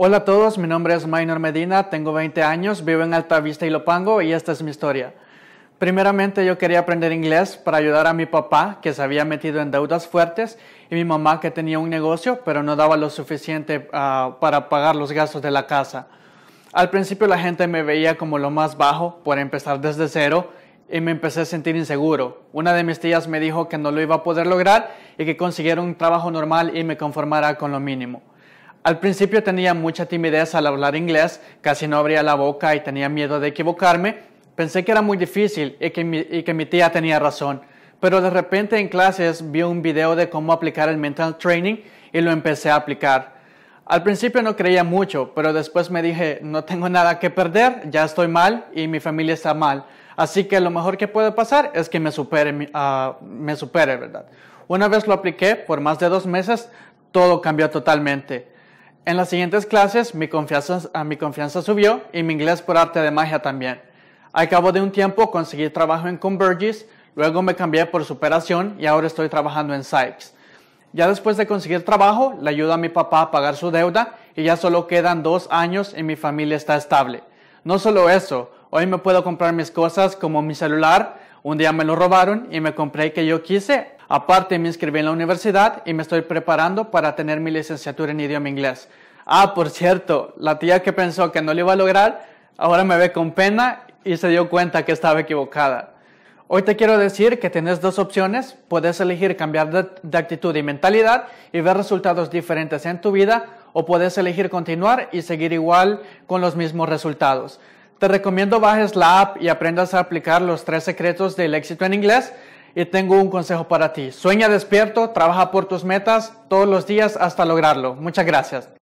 Hola a todos, mi nombre es Maynor Medina, tengo 20 años, vivo en Altavista y Lopango y esta es mi historia. Primeramente yo quería aprender inglés para ayudar a mi papá que se había metido en deudas fuertes y mi mamá que tenía un negocio pero no daba lo suficiente ah, para pagar los gastos de la casa. Al principio la gente me veía como lo más bajo por empezar desde cero y me empecé a sentir inseguro. Una de mis tías me dijo que no lo iba a poder lograr y que consiguiera un trabajo normal y me conformara con lo mínimo. Al principio tenía mucha timidez al hablar inglés, casi no abría la boca y tenía miedo de equivocarme. Pensé que era muy difícil y que mi, tía tenía razón. Pero de repente en clases vi un video de cómo aplicar el mental training y lo empecé a aplicar. Al principio no creía mucho, pero después me dije, no tengo nada que perder, ya estoy mal y mi familia está mal. Así que lo mejor que puede pasar es que me supere, ah, me supere, ¿verdad? Una vez lo apliqué, por más de dos meses, todo cambió totalmente. En las siguientes clases ah, mi confianza, subió y mi inglés por arte de magia también. Al cabo de un tiempo conseguí trabajo en Convergys, luego me cambié por Superación y ahora estoy trabajando en Sykes. Ya después de conseguir trabajo, le ayudo a mi papá a pagar su deuda y ya solo quedan dos años y mi familia está estable. No solo eso, hoy me puedo comprar mis cosas como mi celular, un día me lo robaron y me compré que yo quise Aparte me inscribí en la universidad y me estoy preparando para tener mi licenciatura en idioma inglés. Ah, por cierto, la tía que pensó que no lo iba a lograr, ahora me ve con pena y se dio cuenta que estaba equivocada. Hoy te quiero decir que tienes dos opciones, puedes elegir cambiar de, actitud y mentalidad y ver resultados diferentes en tu vida o puedes elegir continuar y seguir igual con los mismos resultados. Te recomiendo bajes la app y aprendas a aplicar los tres secretos del éxito en inglés y tengo un consejo para ti. Sueña despierto, trabaja por tus metas todos los días hasta lograrlo. Muchas gracias.